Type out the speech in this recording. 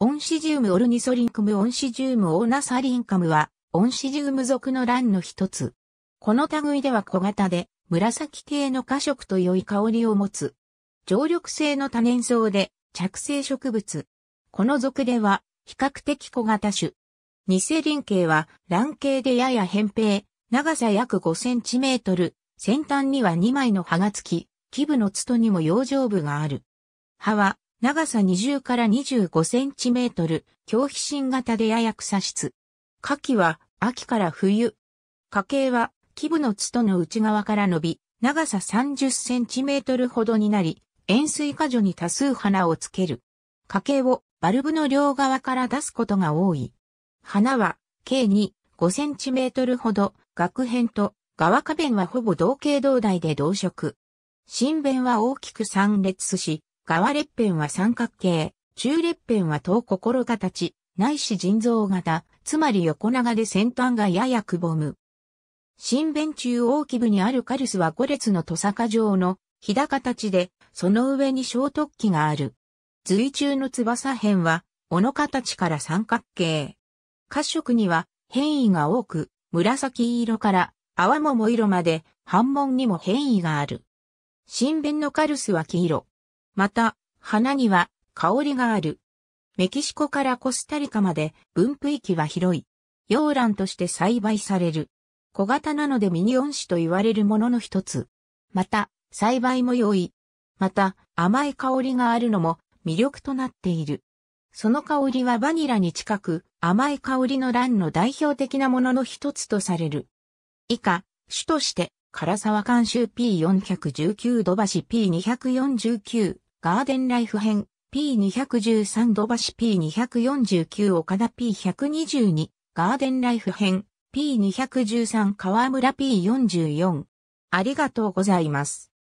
オンシジウムオルニソリンクムオンシジウムオーナサリンカムは、オンシジウム属の卵の一つ。この類では小型で、紫系の花色と良い香りを持つ。常緑性の多年草で、着生植物。この属では、比較的小型種。ニセリン系は、卵系でやや扁平、長さ約5センチメートル、先端には2枚の葉がつき、基部のツトにも養生部がある。葉は、長さ20から25センチメートル、強皮芯型でやや草質。花季は秋から冬。花茎は基部の筒の内側から伸び、長さ30センチメートルほどになり、円錐果樹に多数花をつける。花茎をバルブの両側から出すことが多い。花は計に5センチメートルほど、額片と側花弁はほぼ同型同大で同色。新弁は大きく散列し、側列片は三角形、中列片は等心形、ないし腎臓型、つまり横長で先端がややくぼむ。新弁中央基部にあるカルスは5列のトサカ状のひだ形で、その上に小突起がある。随中の翼辺は、尾の形から三角形。褐色には変異が多く、紫色から泡桃色まで、半門にも変異がある。新弁のカルスは黄色。また、花には香りがある。メキシコからコスタリカまで分布域は広い。洋蘭として栽培される。小型なのでミニオン種と言われるものの一つ。また、栽培も良い。また、甘い香りがあるのも魅力となっている。その香りはバニラに近く、甘い香りの蘭の代表的なものの一つとされる。以下、種として、唐沢監修 P419 土橋 P249 ガーデンライフ編 P213 土橋 P249 岡田 P122 ガーデンライフ編 P213 河村 P44 ありがとうございます。